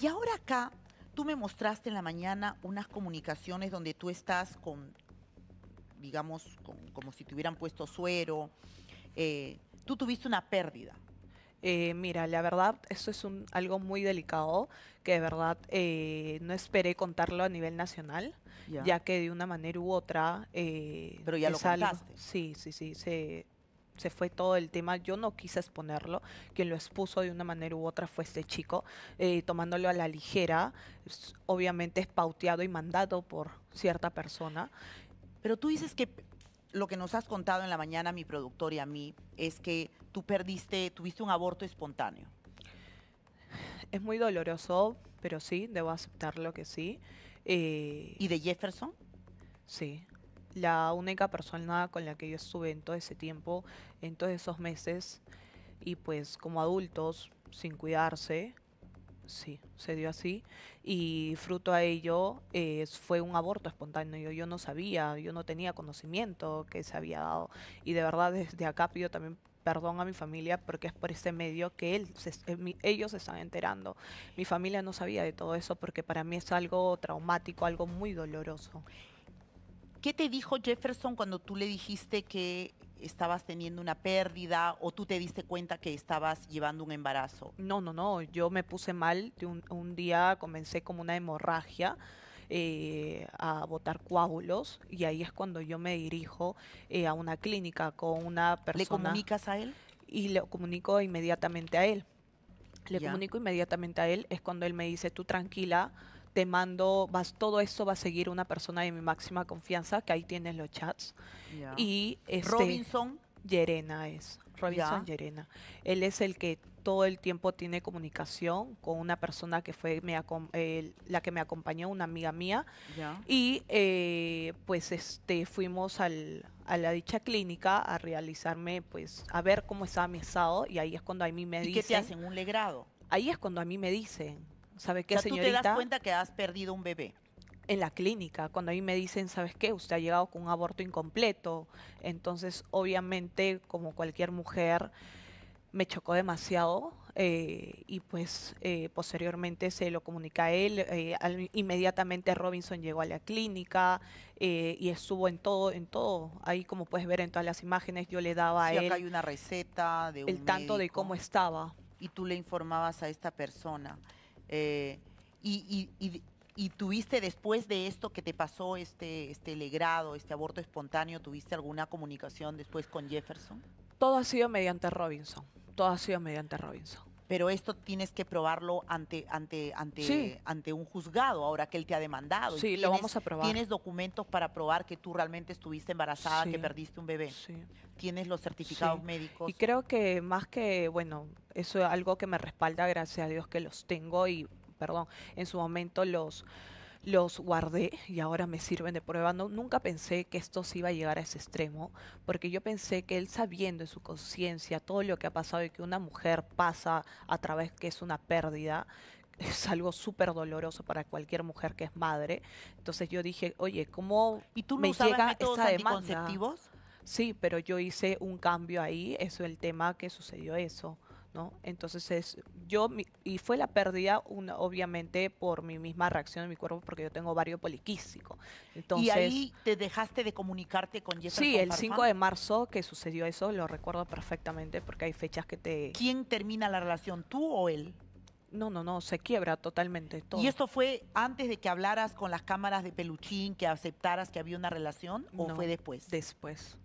Y ahora acá, tú me mostraste en la mañana unas comunicaciones donde tú estás con, digamos, como si te hubieran puesto suero. Eh, tú tuviste una pérdida. Eh, mira, la verdad, eso es un, algo muy delicado, que de verdad eh, no esperé contarlo a nivel nacional, ya, que de una manera u otra... Pero ya lo contaste. sí, sí, sí, se, se fue todo el tema. Yo no quise exponerlo. Quien lo expuso de una manera u otra fue este chico, eh, tomándolo a la ligera. Obviamente es pauteado y mandado por cierta persona. Pero tú dices que lo que nos has contado en la mañana, mi productor y a mí, es que tú perdiste, tuviste un aborto espontáneo. Es muy doloroso, pero sí, debo aceptarlo que sí. Eh, ¿Y de Jefferson? Sí la única persona con la que yo estuve en todo ese tiempo, en todos esos meses, y pues como adultos, sin cuidarse, sí, se dio así, y fruto a ello eh, fue un aborto espontáneo, yo, yo no sabía, yo no tenía conocimiento que se había dado, y de verdad desde acá pido también perdón a mi familia porque es por este medio que eh, ellos se están enterando. Mi familia no sabía de todo eso porque para mí es algo traumático, algo muy doloroso. ¿Qué te dijo Jefferson cuando tú le dijiste que estabas teniendo una pérdida o tú te diste cuenta que estabas llevando un embarazo? No, no, no, yo me puse mal, un, día comencé como una hemorragia. Eh, a botar coágulos y ahí es cuando yo me dirijo eh, a una clínica con una persona. ¿Le comunicas a él? Y le comunico inmediatamente a él. Le comunico inmediatamente a él, es cuando él me dice, tú tranquila, te mando, vas, todo eso va a seguir una persona de mi máxima confianza, que ahí tienes los chats. Y este, Robinson. Yerena es. Robinson yeah. Yerena. Él es el que todo el tiempo tiene comunicación con una persona que fue la que me acompañó, una amiga mía. Y eh, pues este fuimos al, a la dicha clínica a realizarme, pues, a ver cómo estaba mi estado. Y ahí es cuando a mí me ¿Y ¿Qué te hacen? ¿Un legrado? Ahí es cuando a mí me dicen ¿sabe qué, tú te das cuenta que has perdido un bebé. En la clínica, cuando ahí me dicen, ¿sabes qué? Usted ha llegado con un aborto incompleto. Entonces, obviamente, como cualquier mujer, me chocó demasiado. Eh, y pues eh, posteriormente se lo comunica a él. Eh, inmediatamente Robinson llegó a la clínica y estuvo en todo, en todo. Ahí como puedes ver en todas las imágenes, yo le daba a él. Acá hay una receta de el tanto de cómo estaba. Y tú le informabas a esta persona. Eh, y, y, tuviste después de esto que te pasó este, este legrado, este aborto espontáneo, tuviste alguna comunicación después con Jefferson? Todo ha sido mediante Robinson, todo ha sido mediante Robinson pero esto tienes que probarlo ante ante ante ante un juzgado ahora que él te ha demandado. Sí, lo vamos a probar. Tienes documentos para probar que tú realmente estuviste embarazada, que perdiste un bebé. Sí. Tienes los certificados médicos. Y creo que más que bueno, eso es algo que me respalda, gracias a Dios que los tengo y perdón, en su momento los los guardé y ahora me sirven de prueba. nunca pensé que esto se iba a llegar a ese extremo, porque yo pensé que él sabiendo en su conciencia todo lo que ha pasado y que una mujer pasa a través que es una pérdida, es algo súper doloroso para cualquier mujer que es madre. Entonces yo dije, oye, ¿cómo ¿Y tú me llega métodos esa demanda? Sí, pero yo hice un cambio ahí, eso es el tema que sucedió eso. Entonces es, yo, y fue la pérdida obviamente por mi misma reacción en mi cuerpo porque yo tengo vario poliquístico. Entonces, ¿Y ahí te dejaste de comunicarte con Jefferson Sí, el 5 de marzo que sucedió eso, lo recuerdo perfectamente porque hay fechas que te... ¿Quién termina la relación, tú o él? No, no, no, se quiebra totalmente todo. ¿Y esto fue antes de que hablaras con las cámaras de Peluchín, que aceptaras que había una relación o fue después? Después.